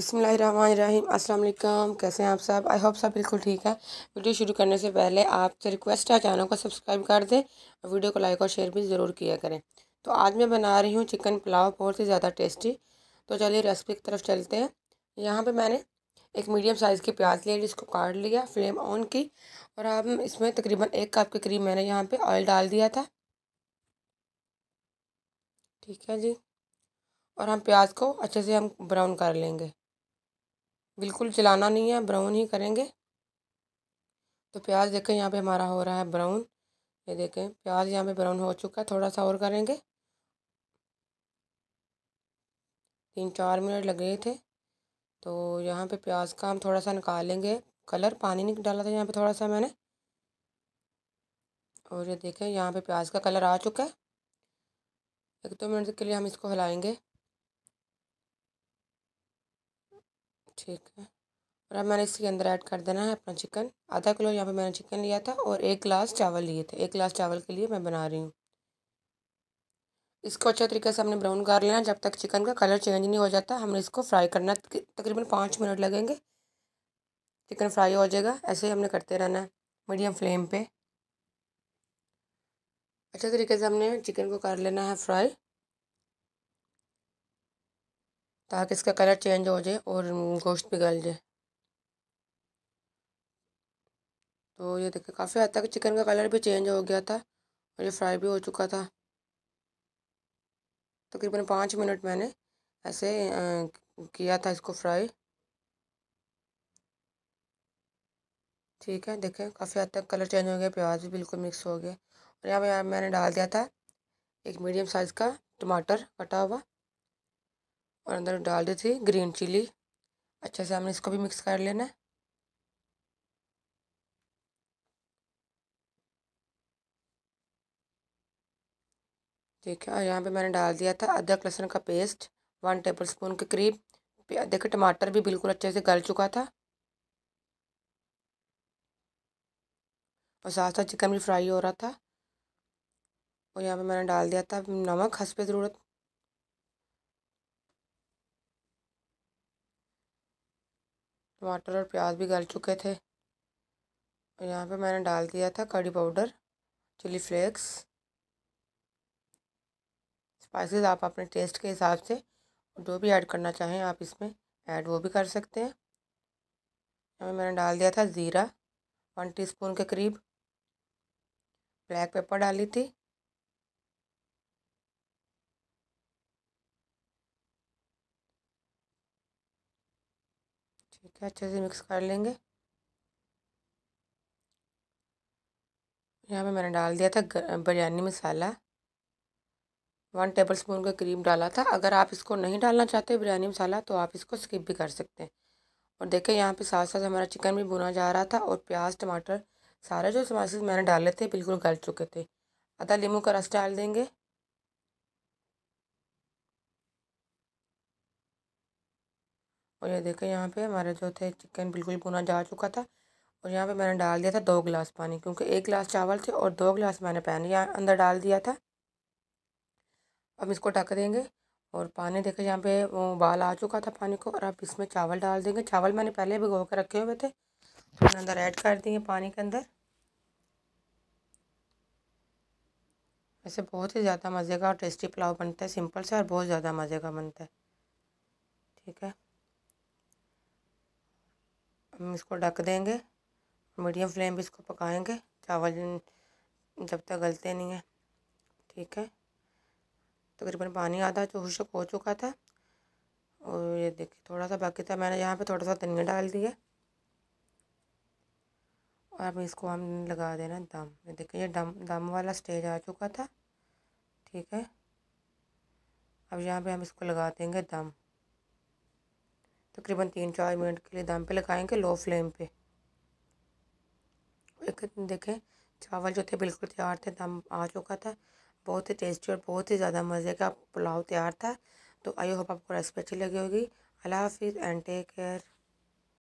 अस्सलाम वालेकुम कैसे हैं आप सब आई होप सब बिल्कुल ठीक है वीडियो शुरू करने से पहले आपसे रिक्वेस्ट है चैनल को सब्सक्राइब कर दें और वीडियो को लाइक और शेयर भी ज़रूर किया करें तो आज मैं बना रही हूँ चिकन पुलाव बहुत ही ज़्यादा टेस्टी तो चलिए रेसिपी की तरफ चलते हैं यहाँ पर मैंने एक मीडियम साइज़ की प्याज ले ली इसको काट लिया फ्लेम ऑन की और अब इसमें तकरीबन एक कप के करीब मैंने यहाँ पर ऑयल डाल दिया था ठीक है जी और हम प्याज को अच्छे से हम ब्राउन कर लेंगे बिल्कुल चलाना नहीं है ब्राउन ही करेंगे तो प्याज देखें यहाँ पे हमारा हो रहा है ब्राउन ये देखें प्याज यहाँ पे ब्राउन हो चुका है थोड़ा सा और करेंगे तीन चार मिनट लग गए थे तो यहाँ पे प्याज का हम थोड़ा सा निकालेंगे कलर पानी नहीं डाला था यहाँ पे थोड़ा सा मैंने और ये देखें यहाँ पे प्याज का कलर आ चुका है एक दो तो मिनट के लिए हम इसको हिलाएँगे ठीक है और अब मैंने इसके अंदर ऐड कर देना है अपना चिकन आधा किलो यहाँ पे मैंने चिकन लिया था और एक गिलास चावल लिए थे एक गिलास चावल के लिए मैं बना रही हूँ इसको अच्छा तरीके से हमने ब्राउन कर लेना जब तक चिकन का कलर चेंज नहीं हो जाता हमने इसको फ्राई करना तकरीबन पाँच मिनट लगेंगे चिकन फ्राई हो जाएगा ऐसे ही हमने करते रहना है मीडियम फ्लेम पे अच्छे तरीके से हमने चिकन को कर लेना है फ्राई ताकि इसका कलर चेंज हो जाए और गोश्त गल जाए तो ये देखिए काफ़ी हद तक चिकन का कलर भी चेंज हो गया था और ये फ्राई भी हो चुका था तकरीबन तो पाँच मिनट मैंने ऐसे किया था इसको फ्राई ठीक है देखें काफ़ी हद तक कलर चेंज हो गया प्याज भी बिल्कुल मिक्स हो गया और यहाँ पर मैंने डाल दिया था एक मीडियम साइज़ का टमाटर कटा हुआ और अंदर डाल दी थी ग्रीन चिली अच्छे से हमने इसको भी मिक्स कर लेना है ठीक है और यहाँ पे मैंने डाल दिया था अदरक लहसुन का पेस्ट वन टेबल स्पून के करीब देखिए टमाटर भी बिल्कुल अच्छे से गल चुका था और साथ साथ चिकन भी फ्राई हो रहा था और यहाँ पे मैंने डाल दिया था नमक हंस पे ज़रूरत टमाटर और प्याज भी गल चुके थे और यहाँ पे मैंने डाल दिया था कड़ी पाउडर चिली फ्लेक्स स्पाइसेस आप अपने टेस्ट के हिसाब से जो भी ऐड करना चाहें आप इसमें ऐड वो भी कर सकते हैं यहाँ मैंने डाल दिया था ज़ीरा वन टीस्पून के करीब ब्लैक पेपर डाली थी ठीक है अच्छे से मिक्स कर लेंगे यहाँ पे मैंने डाल दिया था बिरयानी मसाला वन टेबल स्पून का क्रीम डाला था अगर आप इसको नहीं डालना चाहते बिरयानी मसाला तो आप इसको स्किप भी कर सकते हैं और देखें यहाँ पे साथ साथ हमारा चिकन भी भुना जा रहा था और प्याज टमाटर सारे जो स्पाइसिस मैंने डाले थे बिल्कुल गल चुके थे आधा लीमू का रस डाल देंगे और ये देखें यहाँ पे हमारे जो थे चिकन बिल्कुल भुना जा चुका था और यहाँ पे मैंने डाल दिया था दो गिलास पानी क्योंकि एक गिलास चावल थे और दो गिलास मैंने पानी यहाँ अंदर डाल दिया था अब इसको ढक देंगे और पानी देखें यहाँ पे वो उबाल आ चुका था पानी को और अब इसमें चावल डाल देंगे चावल मैंने पहले भिगो के रखे हुए थे तो अंदर ऐड कर देंगे पानी के अंदर वैसे बहुत ही ज़्यादा मज़े का और टेस्टी पुलाव बनता है सिंपल से और बहुत ज़्यादा मज़े का बनता है ठीक है हम इसको ढक देंगे मीडियम फ्लेम पे इसको पकाएंगे चावल जब तक गलते नहीं है ठीक है तकरीबन तो पानी आधा चूषक हो चुका था और ये देखिए थोड़ा सा बाकी था मैंने यहाँ पे थोड़ा सा धनिया डाल दिया और अब इसको हम लगा देना दम ये देखिए ये दम दम वाला स्टेज आ चुका था ठीक है अब यहाँ पे हम इसको लगा देंगे दम तकरीबन तीन चार मिनट के लिए दम पे लगाएंगे लो फ्लेम पे एक देखें चावल जो थे बिल्कुल तैयार थे दम आ चुका था बहुत ही टेस्टी और बहुत ही ज़्यादा मज़े का पुलाव तैयार था तो आई होप आपको रेसिपी अच्छी लगी होगी अल्लाह हाफिज़ एंड टेक केयर